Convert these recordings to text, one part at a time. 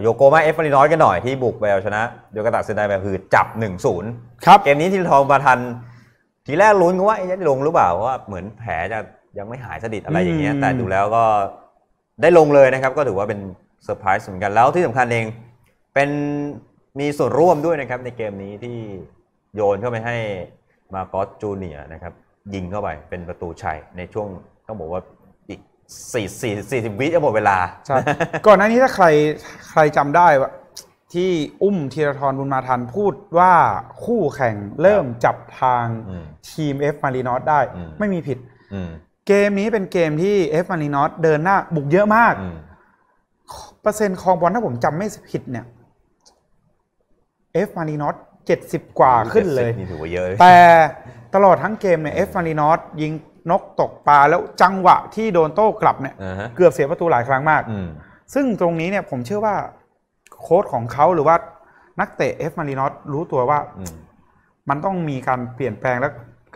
โยโกมาเอฟมารินอยกันหน่อยที่บุกไปเอาชนะโยกตะเซนไดแบบคือจับ1์ครับ เกมนี้ทีทองมาทันทีแรกลุ้นว่าจะลงหรือเปล่าเพราะว่าเหมือนแผลจะยังไม่หายสนิทอะไรอย่างเงี้ยแต่ดูแล้วก็ได้ลงเลยนะครับ ก็ถือว่าเป็นเซอร์ไพรส์เหมือนกันแล้วที่สำคัญเอง เป็นมีส่วนร่วมด้วยนะครับ ในเกมนี้ที่โยนเข้าไปให้มาโกสจูเนียนะครับยิงเข้าไปเป็นประตูชัยในช่วงต้องบอกว่าสี่สี่สี่สิบวิจะหมดเวลาใช่ก่อนหน้านี้ถ้าใครใครจำได้ว่า ที่อุ้มธีรทรบุญมาทัน พูดว่าคู่แข่งเริ่มจับทางทีมเอฟมารีนอสได้ ไม่มีผิดเกมนี้เป็นเกมที่เอฟมารีนอสเดินหน้าบุกเยอะมากเปอร์เซ็นต์คองบอลถ้าผมจำไม่ผิดเนี่ยเอฟมารีนอสเจ็ดสิบกว่าขึ้นเลยแต่ตลอดทั้งเกมเนี่ยเอฟมารีนอสยิงนกตกปลาแล้วจังหวะที่โดนโต้กลับเนี่ยเกือบเสียประตูหลายครั้งมาก ซึ่งตรงนี้เนี่ยผมเชื่อว่าโค้ชของเขาหรือว่านักเตะเอฟมารีนอสรู้ตัวว่ามันต้องมีการเปลี่ยนแปลงและ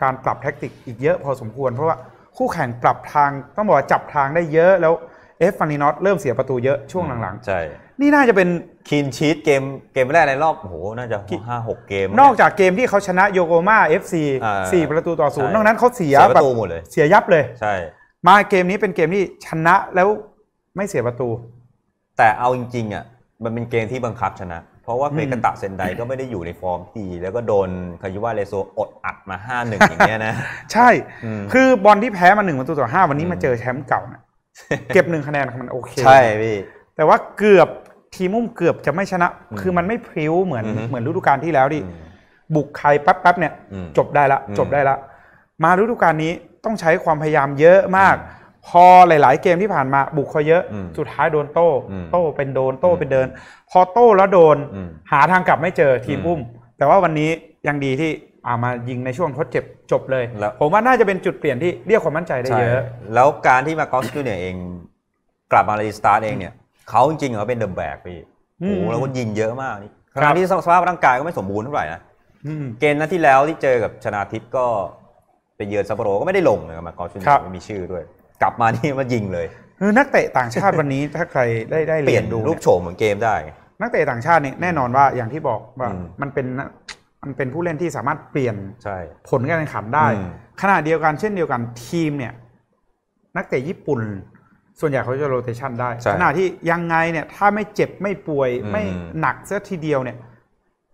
การปรับแท็กติกอีกเยอะพอสมควร เพราะว่าคู่แข่งปรับทางต้องบอกว่าจับทางได้เยอะแล้วเอฟฟานินอตเริ่มเสียประตูเยอะช่วงหลังๆใช่นี่น่าจะเป็นคินชีตเกม เกมแรกในรอบโอ้โหน่าจะห้าหกเกม นอกจากเกมที่เขาชนะโยโกมาเอฟซีสี่ประตูต่อศูนย์นอกนั้นเขาเสียประตูหมดเลย เสียยับเลยใช่ มาเกมนี้เป็นเกมที่ชนะแล้วไม่เสียประตู แต่เอาจริงๆอ่ะมันเป็นเกมที่บังคับชนะ เพราะว่าเฟกตะเซนไดก็ไม่ได้อยู่ในฟอร์มดีแล้วก็โดนคายุวาเลโซอดอัดมาห้าหนึ่งอย่างเงี้ยนะใช่คือบอลที่แพ้มาหนึ่งประตูต่อห้าวันนี้มาเจอแชมป์เก่าเนี่ยเก็บหนึ่งคะแนนมันโอเคใช่พี่แต่ว่าเกือบทีมุ่มเกือบจะไม่ชนะ คือมันไม่พริ้วเหมือนเหมือนฤดูกาลที่แล้วดิบุก ใครปั๊บๆเนี่ยจบได้ละ จบได้ละ มาฤดูกาลนี้ต้องใช้ความพยายามเยอะมาก พอหลายๆเกมที่ผ่านมาบุกเขาเยอะสุดท้ายโดนโต้ โต้เป็นโดนโต้เป็นเดิน พอโต้แล้วโดนหาทางกลับไม่เจอทีมอุ้มแต่ว่าวันนี้ยังดีที่อามายิงในช่วงทดเจ็บจบเลยลผมว่าน่าจะเป็นจุดเปลี่ยนที่เรียกความมั่นใจได้เยอะ แล้วการที่มาคอสตูเนี่ยเอง กลับมาเรยสตาร์เองเนี่ยเขาจริงๆเขาเป็นเดอะแบกพี่โอ้โหแล้วก็ยิงเยอะมากนี่ครั้งที่สภาพร่างกายก็ไม่สมบูรณ์เท่าไหร่นะเกมนัดที่แล้วที่เจอกับชนาทิพย์ก็ไปเยือนซัปโปโรก็ไม่ได้ลงเลยมาคอสตูเนี่ยไม่มีชื่อด้วย กลับมานี่มายิงเลยนักเตะต่างชาติวันนี้ถ้าใครได้ได้เปลี่ยนดูลูกโฉมเหมือนเกมได้ นักเตะต่างชาตินี่แน่นอนว่าอย่างที่บอกว่ามันเป็นมันเป็นผู้เล่นที่สามารถเปลี่ยนใช่ผลการแข่งขันได้ขณะเดียวกันเช่นเดียวกันทีมเนี่ยนักเตะญี่ปุ่นส่วนใหญ่เขาจะโรเตชันได้ขณะที่ยังไงเนี่ยถ้าไม่เจ็บไม่ป่วยไม่หนักเสียทีเดียวเนี่ย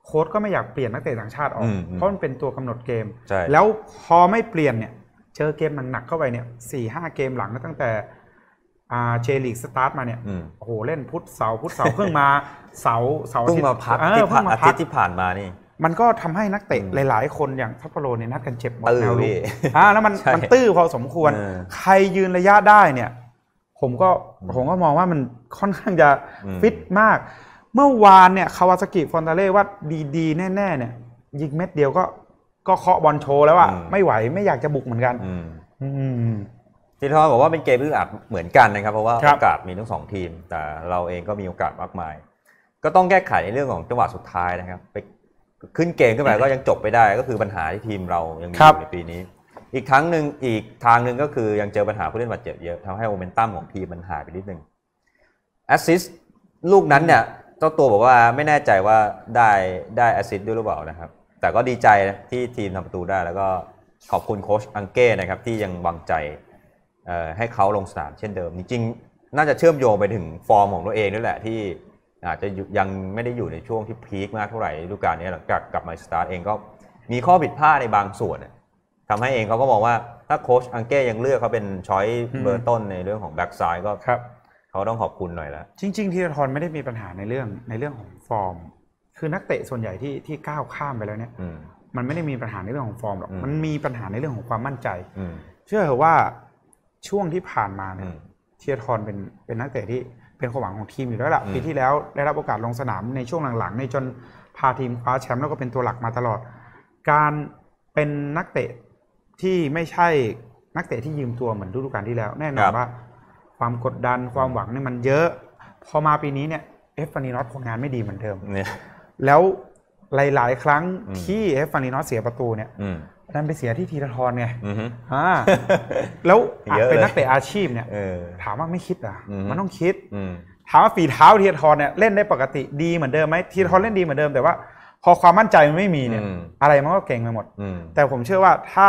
โค้ชก็ไม่อยากเปลี่ยนนักเตะต่างชาติออกเพราะมันเป็นตัวกำหนดเกมแล้วพอไม่เปลี่ยนเนี่ยเจอเกมหนักๆเข้าไปเนี่ยสี่ห้าเกมหลังตั้งแต่เชลีกสตาร์ทมาเนี่ยโอ้โหเล่นพุทธเสาพุทธเสาเพิ่งมาเสาเสาที่มาพักเพิ่งมาพักที่ผ่านมานี่มันก็ทำให้นักเตะหลาย ๆ คนอย่างซัปโปโรเนี่ยนัดกันเจ็บหมดแล้วลูกอ่าแล้วมันมันตื้อพอสมควร ใครยืนระยะได้เนี่ย ผมก็ผมก็มองว่ามันค่อนข้างจะฟิตมาก เมื่อวานเนี่ยคาวาสกิฟอนตาเล่ว่าดี ๆ แน่ ๆ เนี่ยยิงเม็ดเดียวก็ก็เคาะบอลโชว์แล้วอะไม่ไหวไม่อยากจะบุกเหมือนกันทีทอบอกว่าเป็นเกมอึ่อัดเหมือนกันนะครับเพราะว่าโอกาสมีทั้งสองทีม แต่เราเองก็มีโอกาสมากมาย ก็ต้องแก้ไขในเรื่องของจังหวะสุดท้ายนะครับไปขึ้นเกมขึ้นไปก็ยังจบไปได้ก็คือปัญหาที่ทีมเรายังมีอยู่ในปีนี้ อีกทั้งหนึ่งอีกทางหนึ่งก็คือยังเจอปัญหาผู้เล่นบาดเจ็บเยอะทำให้โอเมนตัมของทีมมันหายไปนิดนึงแอสซิสลูกนั้นเนี่ยเจ้าตัวบอกว่าไม่แน่ใจว่าได้ได้แอสซิสต์ด้วยหรือเปล่านะครับแต่ก็ดีใจนะที่ทีมทำประตูได้แล้วก็ขอบคุณโค้ชอังเก้นะครับที่ยังวางใจให้เขาลงสนามเช่นเดิมจริงน่าจะเชื่อมโยงไปถึงฟอร์มของตัวเองด้วยแหละที่อาจจะยังไม่ได้อยู่ในช่วงที่พีคมากเท่าไหร่ฤดูกาลนี้หลังจากกลับมาสตาร์ทเองก็มีข้อผิดพลาดในบางส่วนทำให้เองเขาก็บอกว่าถ้าโค้ชอังเก้ยังเลือกเขาเป็นช้อยเบอร์ต้น ในเรื่องของแบ็กซ้ายก็เขาต้องขอบคุณหน่อยแล้วจริงๆทีรทรไม่ได้มีปัญหาในเรื่องในเรื่องของฟอร์ม คือนักเตะส่วนใหญ่ที่ที่ก้าวข้ามไปแล้วเนี่ยมันไม่ได้มีปัญหาในเรื่องของฟอร์มหรอกมันมีปัญหาในเรื่องของความมั่นใจเชื่อเถอะว่าช่วงที่ผ่านมาเนี่ยทีรทรเป็นเป็นนักเตะที่เป็นความหวังของทีมอยู่แล้วล่ะปีที่แล้วได้รับโอกาสลงสนามในช่วงหลังๆในจนพาทีมคว้าแชมป์แล้วก็เป็นตัวหลักมาตลอด การเป็นนักเตะที่ไม่ใช่นักเตะที่ยืมตัวเหมือนฤดูกาลที่แล้ว แน่นอนว่าความกดดันความหวังเนี่ยมันเยอะ พอมาปีนี้เนี่ยเอฟฟานีนอตผลงานไม่ดีเหมือนเดิมแล้วหลาย ๆ ครั้งที่เอฟฟานินอสเสียประตูเนี่ยนั่นไปเสียที่ทีละทอนไงอ่า แล้วเป็นนักเตะอาชีพเนี่ยถามว่าไม่คิดอ่ะมันต้องคิด ถามว่าฝีเท้าทีละทอนเนี่ยเล่นได้ปกติดีเหมือนเดิมไหม ทีละทอนเล่นดีเหมือนเดิมแต่ว่า พอความมั่นใจมันไม่มีเนี่ย อะไรมันก็เก่งไปหมด แต่ผมเชื่อว่าถ้า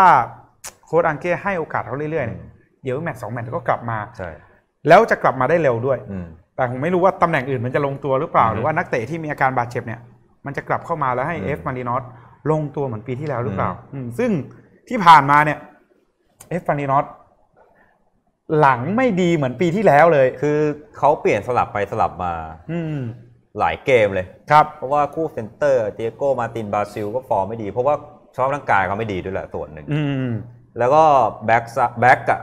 โค้ดอังเก้ให้โอกาสเขาเรื่อยๆเนี่ยเดี๋ยวแมตช์สองแมตช์ก็กลับมาแล้วจะกลับมาได้เร็วด้วยแต่ผมไม่รู้ว่าตำแหน่งอื่นมันจะลงตัวหรือเปล่าหรือว่านักเตะที่มีอาการบาดเจ็บเนี่ยมันจะกลับเข้ามาแล้วให้เอฟมารีนอสลงตัวเหมือนปีที่แล้วหรือเปล่า ซึ่งที่ผ่านมาเนี่ยเอฟมารีนอสหลังไม่ดีเหมือนปีที่แล้วเลย คือเขาเปลี่ยนสลับไปสลับมา อืหลายเกมเลยครับเพราะว่าคู่เซนเตอร์เตียโก้มาตินบาซิลก็ฟอร์มไม่ดี เพราะว่าชอบร่างกายเขาไม่ดีด้วยแหละส่วนหนึ่ง แล้วก็แบ็กแบ็กกับ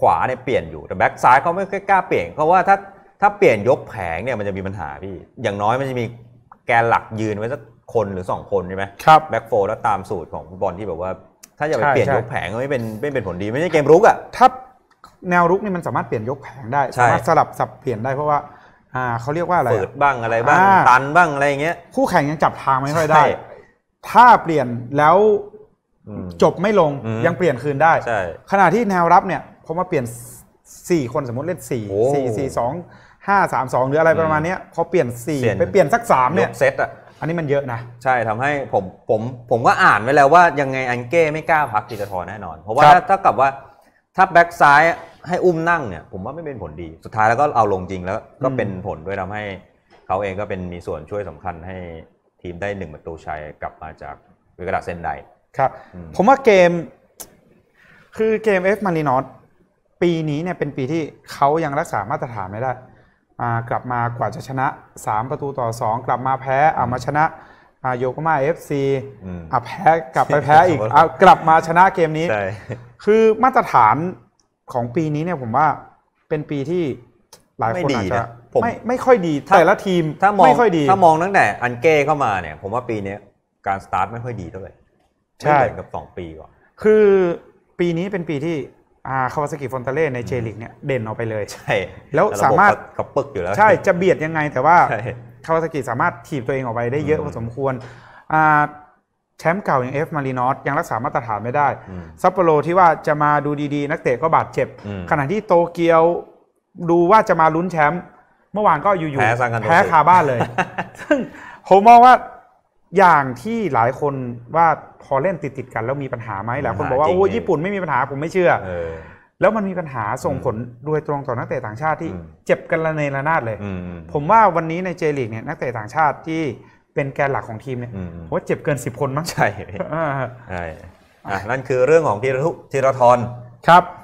ขวาเนี่ยเปลี่ยนอยู่แต่แบ็กซ้ายเขาไม่ค่อยกล้าเปลี่ยน เพราะว่าถ้าถ้าเปลี่ยนยกแผงเนี่ย มันจะมีปัญหาพี่ อย่างน้อยมันจะมีแกนหลักยืนไว้สักคนหรือสองคนใช่ไหมครับแบ็กโฟแล้วตามสูตรของฟุตบอลที่แบบว่า ถ้าจะไปเปลี่ยนยกแผงก็ไม่เป็นไม่เป็นผลดีไม่ใช่เกมรุกอ่ะถ้าแนวรุกนี่มันสามารถเปลี่ยนยกแผงได้ สามารถสลับสับเปลี่ยนได้เพราะว่าอ่าเขาเรียกว่าอะไรเปิดบ้างอะไรบ้างตันบ้างอะไรอย่างเงี้ยคู่แข่งยังจับทางไม่ค่อยได้ถ้าเปลี่ยนแล้วจบไม่ลงยังเปลี่ยนคืนได้ ขณะที่แนวรับเนี่ยพอมาเปลี่ยนสี่คนสมมติเล่นสี่สี่สี่สองห้าาสมสองหรืออะไรประมาณนี้พอเปลี่ยนส่ไปเปลี่ยนสักสามเนี่ยเซตอ่ะอันนี้มันเยอะนะ ใช่ทำให้ผมผมผมก็อ่านไว้แล้วว่ายังไงอันเก้ไม่กล้าพักกิจทรแน่นอน เพราะว่าถ้ากับว่าถ้าแบ็กซ้ายให้อุ้มนั่งเนี่ยผมว่าไม่เป็นผลดีสุดท้ายแล้วก็เอาลงจริงแล้วก็เป็นผลด้วยทำให้เขาเองก็เป็นมีส่วนช่วยสำคัญให้ทีมได้หนึ่งประตูชัยกลับมาจากวิกฤตเซนไดครับ ผมว่าเกมคือเกมเอฟมารินอตปีนี้เนี่ยเป็นปีที่เขายังรักษามาตรฐานไม่ได้กลับมากว่าจะชนะ 3 ประตูต่อ 2 กลับมาแพ้อามาชนะโยโกมาเอฟซีอ่ะแพ้กลับไปแพ้อีกอกลับมาชนะเกมนี้ คือมาตรฐานของปีนี้เนี่ยผมว่าเป็นปีที่หลายคนอาจจะไม่ไม่ค่อยดี แต่ละทีม ถ้ามองไม่ค่อยดีถ้ามองตั้งแต่อันเก้เข้ามาเนี่ย ผมว่าปีนี้การสตาร์ทไม่ค่อยดีเท่าไหร่ใช่กับสองปีก่อนคือปีนี้เป็นปีที่คาวาซากิฟอนเตเล่ในเจลิกเนี่ย เด่นออกไปเลย ใช่ แล้วสามารถกับปึกอยู่แล้ว ใช่จะเบียดยังไงแต่ว่าคาวาซากิสามารถถีบตัวเองออกไปได้เยอะพอสมควร แชมป์เก่าอย่างเอฟมารีนอสยังรักษามาตรฐานไม่ได้ ซัปโปโรที่ว่าจะมาดูดีๆ นักเตะก็บาดเจ็บ ขณะที่โตเกียว ดูว่าจะมาลุ้นแชมป์เมื่อวานก็อยู่ๆแพ้คาบ้านเลยซึ่งผมมองว่าอย่างที่หลายคนว่าพอเล่นติดติดกันแล้วมีปัญหาไหมหลายคนบอกว่า โอ้ญี่ปุ่นไม่มีปัญหา ผมไม่เชื่อแล้วมันมีปัญหาส่งผลโดยตรงต่อนักเตะต่างชาติที่ เจ็บกันระเนระนาดเลย ผมว่าวันนี้ในเจลีกเนี่ยนักเตะต่างชาติที่เป็นแกนหลักของทีมเนี่ยว่าเจ็บเกินสิบคนมั้งใช่นั่นคือเรื่องของธีรทุธีรทรครับ